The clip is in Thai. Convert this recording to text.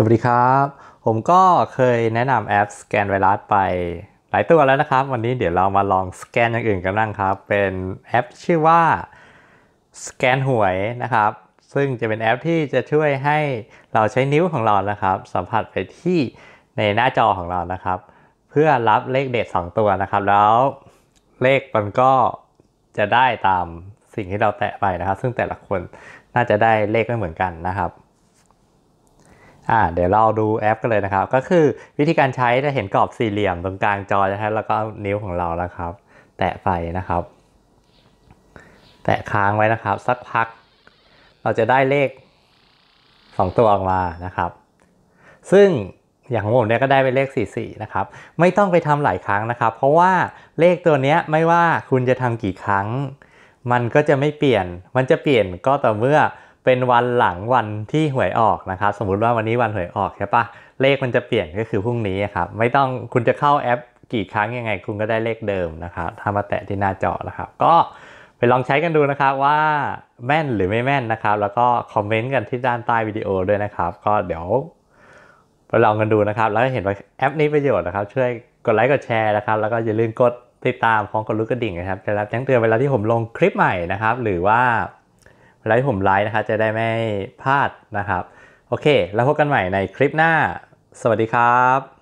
สวัสดีครับผมก็เคยแนะนำแอปสแกนไวรัสไป หลายตัวแล้วนะครับ วันนี้เดี๋ยวเรามาลองสแกนอย่างอื่นกันบ้างครับ เป็นแอปชื่อว่าสแกนหวยนะครับซึ่งจะเป็นแอปที่จะช่วยให้เราใช้นิ้วของเรานะครับ สัมผัสไปที่ในหน้าจอของเรานะครับ เพื่อรับเลขเด็ด 2 ตัวนะครับ แล้วเลขมันก็จะได้ตามสิ่งที่เราแตะไปนะครับ ซึ่งแต่ละคนน่าจะได้เลขไม่เหมือนกันนะครับอ่าเดี๋ยวเราดูแอปกันเลยนะครับ ก็คือวิธีการใช้จะเห็นกรอบสี่เหลี่ยมตรงกลางจอนะครับแล้วก็นิ้วของเราแล้วครับแตะไปนะครับ แตะค้างไว้นะครับสักพัก เราจะได้เลขสองตัวออกมานะครับซึ่งอย่างของผมเนี่ยก็ได้เป็นเลขสสี่ี่นะครับ ไม่ต้องไปทำหลายครั้งนะครับ เพราะว่าเลขตัวเนี้ยไม่ว่าคุณจะทำกี่ครั้ง มันก็จะไม่เปลี่ยน มันจะเปลี่ยนก็ต่อเมื่อเป็นวันหลังวันที่หวยออกนะครับ สมมุติว่าวันนี้วันหวยออกใช่ปะเลขมันจะเปลี่ยนก็คือพรุ่งนี้ครับไม่ต้องคุณจะเข้าแอปกี่ครั้งยังไงคุณก็ได้เลขเดิมนะครับถ้ามาแตะที่หน้าจอนะครับก็ไปลองใช้กันดูนะครับว่าแม่นหรือไม่แม่นนะครับแล้วก็คอมเมนต์กันที่ด้านใต้วิดีโอด้วยนะครับ ก็เดี๋ยว ไปลองกันดูนะครับแล้วก็เห็นว่าแอปนี้ประโยชน์นะครับ ช่วยกดไลค์กดแชร์นะครับ แล้วก็อย่าลืมกดติดตามพร้อมกดลูกกระดิ่งนะครับจะรับแจ้งเตือนเวลาที่ผมลงคลิปใหม่นะครับหรือว่าไลฟ์ผมไลฟ์นะครับจะได้ไม่พลาดนะครับ โอเค แล้วพบกันใหม่ในคลิปหน้าสวัสดีครับ